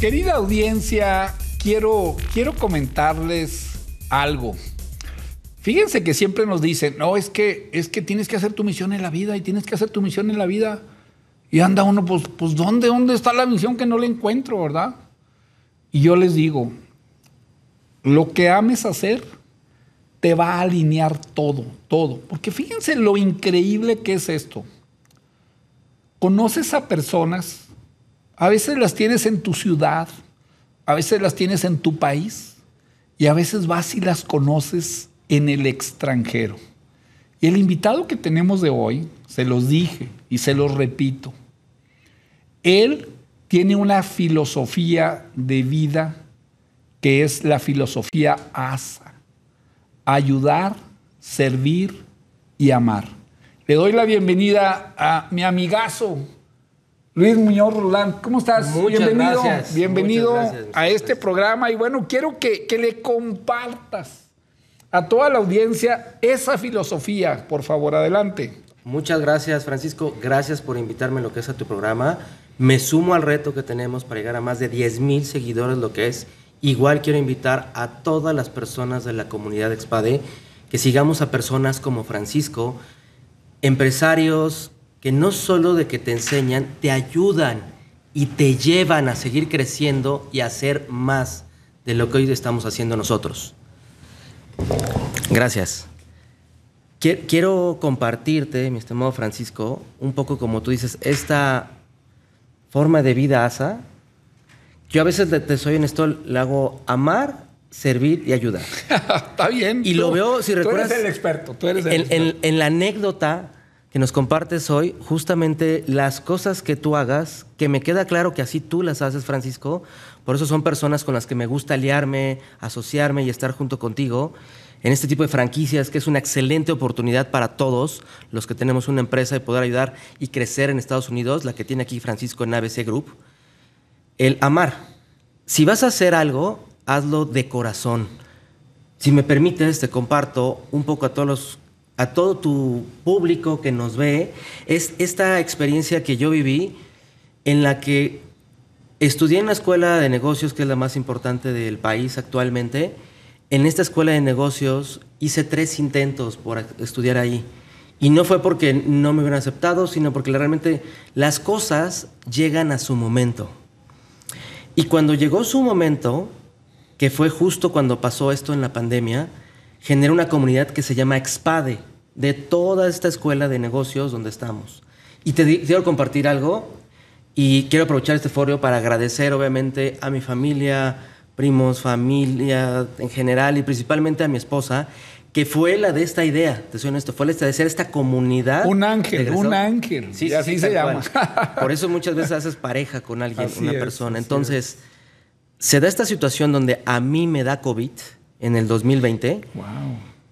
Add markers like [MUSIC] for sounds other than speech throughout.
Querida audiencia, quiero, quiero comentarles algo. Fíjense que siempre nos dicen, no, es que, es que tienes que hacer tu misión en la vida y tienes que hacer tu misión en la vida. Y anda uno, pues, pues ¿dónde, ¿dónde está la misión que no le encuentro, verdad? Y yo les digo, lo que ames hacer te va a alinear todo, todo. Porque fíjense lo increíble que es esto. Conoces a personas a veces las tienes en tu ciudad, a veces las tienes en tu país y a veces vas y las conoces en el extranjero. Y el invitado que tenemos de hoy, se los dije y se los repito, él tiene una filosofía de vida que es la filosofía ASA, ayudar, servir y amar. Le doy la bienvenida a mi amigazo, Luis Muñoz Roland, ¿cómo estás? bienvenido, bienvenido a este programa y bueno, quiero que, que, le compartas a toda la audiencia esa filosofía, por favor, adelante. Muchas gracias, Francisco, gracias por invitarme a lo que es a tu programa. Me sumo al reto que tenemos para llegar a más de 10 mil seguidores, lo que es. Igual quiero invitar a todas las personas de la comunidad de Expade que sigamos a personas como Francisco, empresarios, que no solo de que te enseñan, te ayudan y te llevan a seguir creciendo y a hacer más de lo que hoy estamos haciendo nosotros. Gracias. Quiero compartirte, mi estimado Francisco, un poco como tú dices, esta forma de vida asa. Yo a veces, te soy honesto, le hago amar, servir y ayudar. [LAUGHS] Está bien. Y lo veo, si recuerdas... Tú eres el experto, tú eres el experto. en la anécdota que nos compartes hoy, justamente las cosas que tú hagas, que me queda claro que así tú las haces, Francisco, por eso son personas con las que me gusta aliarme, asociarme y estar junto contigo en este tipo de franquicias, que es una excelente oportunidad para todos los que tenemos una empresa y poder ayudar y crecer en Estados Unidos, la que tiene aquí Francisco en ABC Group. El amar. Si vas a hacer algo, hazlo de corazón. Si me permites, te comparto un poco a todos los a todo tu público que nos ve, es esta experiencia que yo viví en la que estudié en la escuela de negocios, que es la más importante del país actualmente. En esta escuela de negocios hice tres intentos por estudiar ahí. Y no fue porque no me hubieran aceptado, sino porque realmente las cosas llegan a su momento. Y cuando llegó su momento, que fue justo cuando pasó esto en la pandemia, generó una comunidad que se llama Expade, de toda esta escuela de negocios donde estamos. Y te quiero compartir algo y quiero aprovechar este foro para agradecer obviamente a mi familia, primos, familia en general y principalmente a mi esposa, que fue la de esta idea, te soy honesto, fue la de ser esta comunidad. Un ángel, un ángel. Sí, y así se llama. Por eso muchas veces haces [LAUGHS] pareja con alguien, una persona. Entonces, se da esta situación donde a mí me da COVID en el 2020. Wow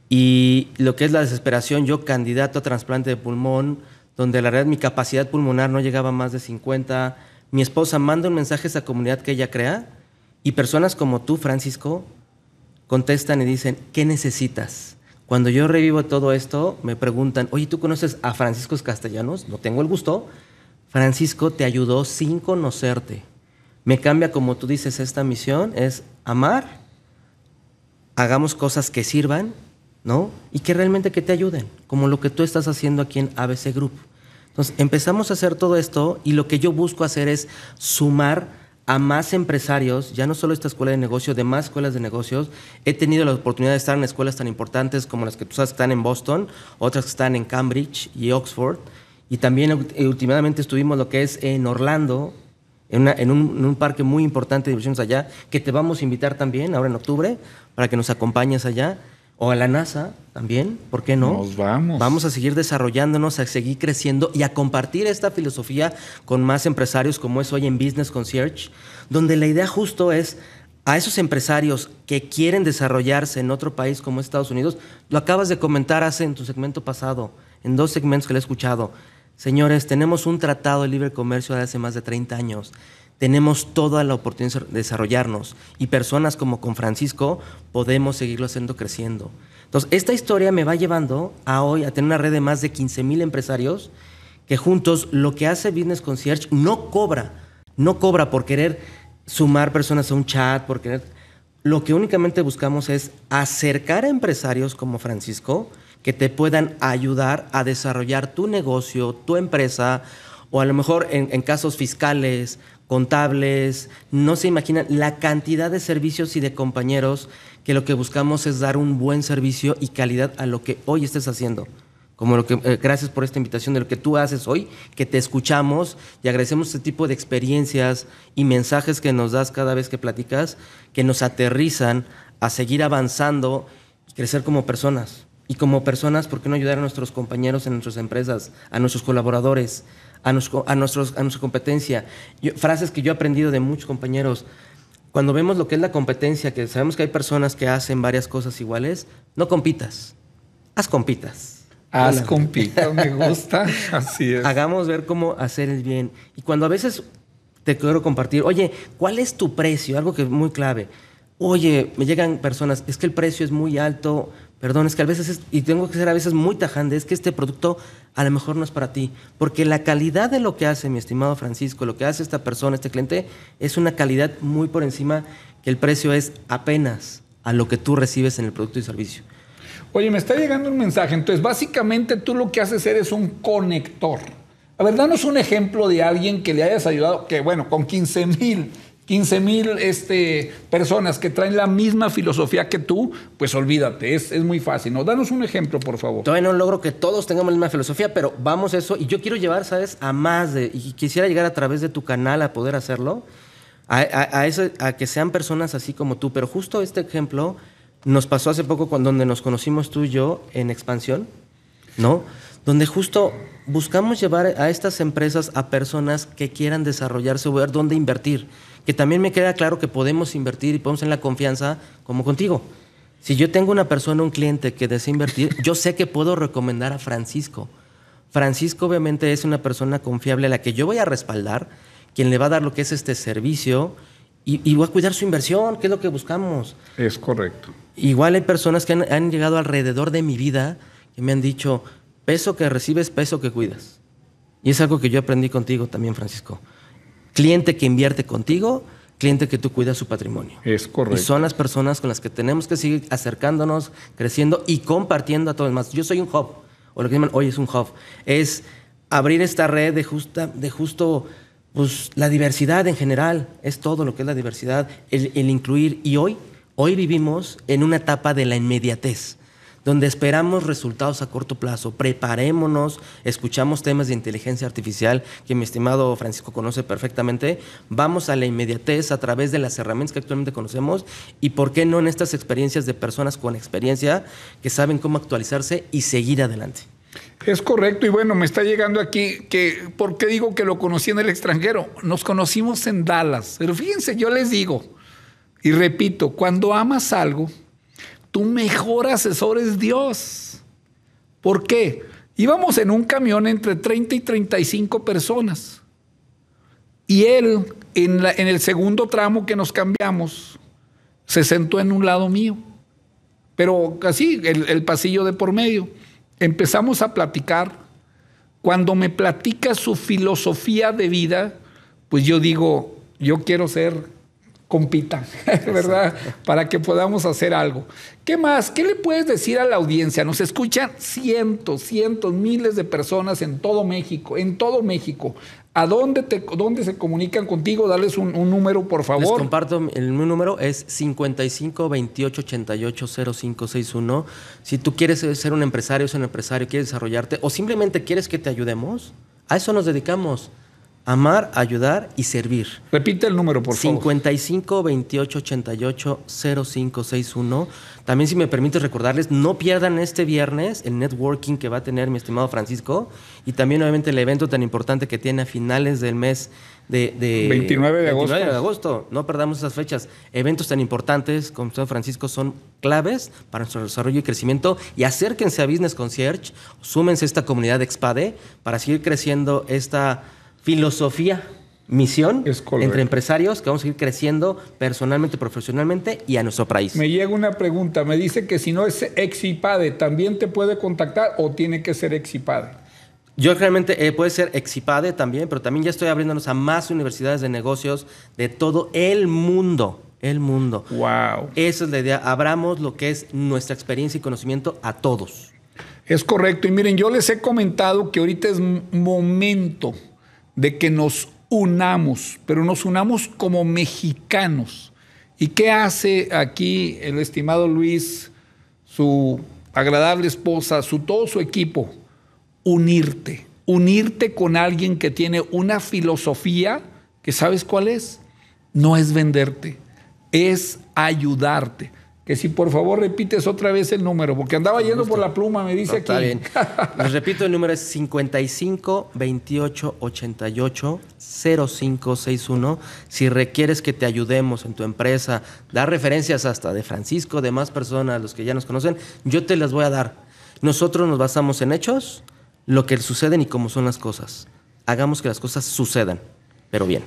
y lo que es la desesperación, yo candidato a trasplante de pulmón, donde la verdad mi capacidad pulmonar no llegaba a más de 50, mi esposa manda un mensaje a esa comunidad que ella crea y personas como tú, Francisco, contestan y dicen, ¿qué necesitas? Cuando yo revivo todo esto, me preguntan, oye, ¿tú conoces a Francisco Castellanos? No tengo el gusto. Francisco te ayudó sin conocerte. Me cambia, como tú dices, esta misión, es amar, hagamos cosas que sirvan y que realmente que te ayuden, como lo que tú estás haciendo aquí en ABC Group. Entonces, empezamos a hacer todo esto y lo que yo busco hacer es sumar a más empresarios, ya no solo esta escuela de negocio, de más escuelas de negocios. He tenido la oportunidad de estar en escuelas tan importantes como las que tú sabes que están en Boston, otras que están en Cambridge y Oxford. Y también eh, últimamente estuvimos lo que es en Orlando, en, un, un, parque muy importante de diversiones allá, que te vamos a invitar también ahora en octubre para que nos acompañes allá o a la NASA también, ¿por qué no? Nos vamos. Vamos a seguir desarrollándonos, a seguir creciendo y a compartir esta filosofía con más empresarios como es hoy en Business Concierge, donde la idea justo es a esos empresarios que quieren desarrollarse en otro país como Estados Unidos, lo acabas de comentar hace en tu segmento pasado, en dos segmentos que le he escuchado. Señores, tenemos un tratado de libre comercio de hace más de 30 años tenemos toda la oportunidad de desarrollarnos y personas como con Francisco podemos seguirlo haciendo creciendo. Entonces, esta historia me va llevando a hoy a tener una red de más de 15 mil empresarios que juntos lo que hace Business Concierge no cobra, no cobra por querer sumar personas a un chat, por querer... Lo que únicamente buscamos es acercar a empresarios como Francisco que te puedan ayudar a desarrollar tu negocio, tu empresa, o a lo mejor en, en casos fiscales contables, no se imaginan la cantidad de servicios y de compañeros que lo que buscamos es dar un buen servicio y calidad a lo que hoy estés haciendo. Como lo que, eh, gracias por esta invitación de lo que tú haces hoy, que te escuchamos y agradecemos este tipo de experiencias y mensajes que nos das cada vez que platicas, que nos aterrizan a seguir avanzando y crecer como personas. Y como personas, ¿por qué no ayudar a nuestros compañeros en nuestras empresas, a nuestros colaboradores? a, a, nuestra competencia. frases que yo he aprendido de muchos compañeros. Cuando vemos lo que es la competencia, que sabemos que hay personas que hacen varias cosas iguales, no compitas, haz compitas. Haz compitas, me [LAUGHS] gusta. Así es. Hagamos ver cómo hacer el bien. Y cuando a veces te quiero compartir, oye, ¿cuál es tu precio? Algo que es muy clave. Oye, me llegan personas, es que el precio es muy alto, Perdón, es que a veces, es, y tengo que ser a veces muy tajante, es que este producto a lo mejor no es para ti, porque la calidad de lo que hace mi estimado Francisco, lo que hace esta persona, este cliente, es una calidad muy por encima que el precio es apenas a lo que tú recibes en el producto y servicio. Oye, me está llegando un mensaje, entonces básicamente tú lo que haces eres un conector. A ver, danos un ejemplo de alguien que le hayas ayudado, que bueno, con 15 mil 15 mil este, personas que traen la misma filosofía que tú, pues olvídate, es, muy fácil. ¿no? Danos un ejemplo, por favor. Todavía no logro que todos tengamos la misma filosofía, pero vamos a eso. Y yo quiero llevar, ¿sabes?, a más de. Y quisiera llegar a través de tu canal a poder hacerlo. A, a, que sean personas así como tú. Pero justo este ejemplo nos pasó hace poco cuando, donde nos conocimos tú y yo en Expansión, ¿no? donde justo buscamos llevar a estas empresas a personas que quieran desarrollarse o ver dónde invertir. Que también me queda claro que podemos invertir y podemos en la confianza como contigo. Si yo tengo una persona, un cliente que desea invertir, yo sé que puedo recomendar a Francisco. Francisco obviamente es una persona confiable a la que yo voy a respaldar, quien le va a dar lo que es este servicio y, va a cuidar su inversión, que es lo que buscamos. Es correcto. Igual hay personas que han, han llegado alrededor de mi vida que me han dicho, Peso que recibes, peso que cuidas. Y es algo que yo aprendí contigo también, Francisco. Cliente que invierte contigo, cliente que tú cuidas su patrimonio. Es correcto. Y son las personas con las que tenemos que seguir acercándonos, creciendo y compartiendo a todos los Yo soy un hub, o lo que llaman hoy es un hub. Es abrir esta red de, justa, de justo pues, la diversidad en general. Es todo lo que es la diversidad, el, el incluir. Y hoy, hoy vivimos en una etapa de la inmediatez donde esperamos resultados a corto plazo. Preparémonos, escuchamos temas de inteligencia artificial que mi estimado Francisco conoce perfectamente. Vamos a la inmediatez a través de las herramientas que actualmente conocemos y por qué no en estas experiencias de personas con experiencia que saben cómo actualizarse y seguir adelante. Es correcto y bueno, me está llegando aquí que, ¿por qué digo que lo conocí en el extranjero? Nos conocimos en Dallas, pero fíjense, yo les digo y repito, cuando amas algo, tu mejor asesor es Dios. ¿Por qué? Íbamos en un camión entre 30 y 35 personas. Y él, en, el segundo tramo que nos cambiamos, se sentó en un lado mío. Pero así, el, el pasillo de por medio. Empezamos a platicar. Cuando me platica su filosofía de vida, pues yo digo, yo quiero ser compitan, [LAUGHS] ¿verdad? Para que podamos hacer algo. ¿Qué más? ¿Qué le puedes decir a la audiencia? Nos escuchan cientos, cientos, miles de personas en todo México, en todo México. ¿A dónde, te, dónde se comunican contigo? Dales un, número, por favor. Les comparto, el número es 55 28 88 0561. Si tú quieres ser un empresario, es un empresario, quieres desarrollarte o simplemente quieres que te ayudemos, a eso nos dedicamos. Amar, ayudar y servir. Repite el número, por favor. 55 28 88 0561. También, si me permite recordarles, no pierdan este viernes el networking que va a tener mi estimado Francisco y también, obviamente, el evento tan importante que tiene a finales del mes de. 29 de agosto. de agosto. No perdamos esas fechas. Eventos tan importantes, como San Francisco, son claves para nuestro desarrollo y crecimiento. Y acérquense a Business Concierge, súmense a esta comunidad de Expade para seguir creciendo esta filosofía, misión entre empresarios que vamos a ir creciendo personalmente, profesionalmente y a nuestro país. Me llega una pregunta, me dice que si no es Exipade, ¿también te puede contactar o tiene que ser Exipade? Yo realmente eh, puede ser Exipade también, pero también ya estoy abriéndonos a más universidades de negocios de todo el mundo. El mundo. Wow. Esa es la idea. Abramos lo que es nuestra experiencia y conocimiento a todos. Es correcto. Y miren, yo les he comentado que ahorita es momento de que nos unamos, pero nos unamos como mexicanos. ¿Y qué hace aquí el estimado Luis, su agradable esposa, su, todo su equipo? Unirte, unirte con alguien que tiene una filosofía que sabes cuál es. No es venderte, es ayudarte que si por favor repites otra vez el número, porque andaba yendo por la pluma, me dice aquí. [LAUGHS] Les repito, el número es 55 28 88 0561. Si requieres que te ayudemos en tu empresa, dar referencias hasta de Francisco, de más personas, los que ya nos conocen, yo te las voy a dar. Nosotros nos basamos en hechos, lo que suceden y cómo son las cosas. Hagamos que las cosas sucedan, pero bien.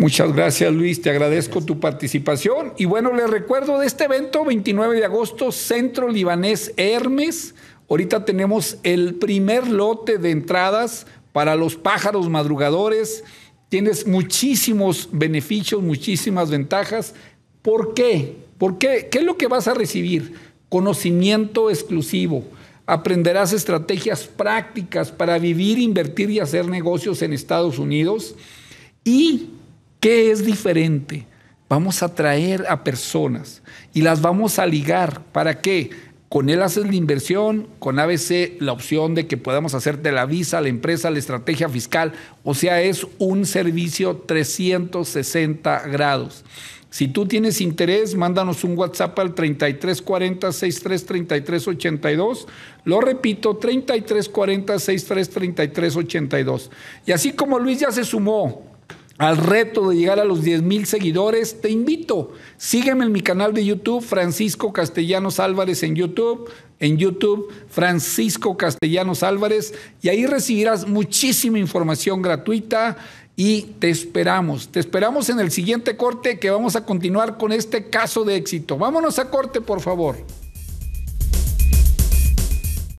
Muchas gracias Luis, te agradezco tu participación. Y bueno, les recuerdo de este evento 29 de agosto, Centro Libanés Hermes. Ahorita tenemos el primer lote de entradas para los pájaros madrugadores. Tienes muchísimos beneficios, muchísimas ventajas. ¿Por qué? ¿Por qué? ¿Qué es lo que vas a recibir? Conocimiento exclusivo. Aprenderás estrategias prácticas para vivir, invertir y hacer negocios en Estados Unidos. Y ¿Qué es diferente? Vamos a traer a personas y las vamos a ligar. ¿Para qué? Con él haces la inversión, con ABC la opción de que podamos hacerte la visa, la empresa, la estrategia fiscal. O sea, es un servicio 360 grados. Si tú tienes interés, mándanos un WhatsApp al 3340 633382. Lo repito, 3340 633382. Y así como Luis ya se sumó al reto de llegar a los 10 mil seguidores, te invito. Sígueme en mi canal de YouTube, Francisco Castellanos Álvarez en YouTube, en YouTube, Francisco Castellanos Álvarez, y ahí recibirás muchísima información gratuita y te esperamos. Te esperamos en el siguiente corte que vamos a continuar con este caso de éxito. Vámonos a corte, por favor.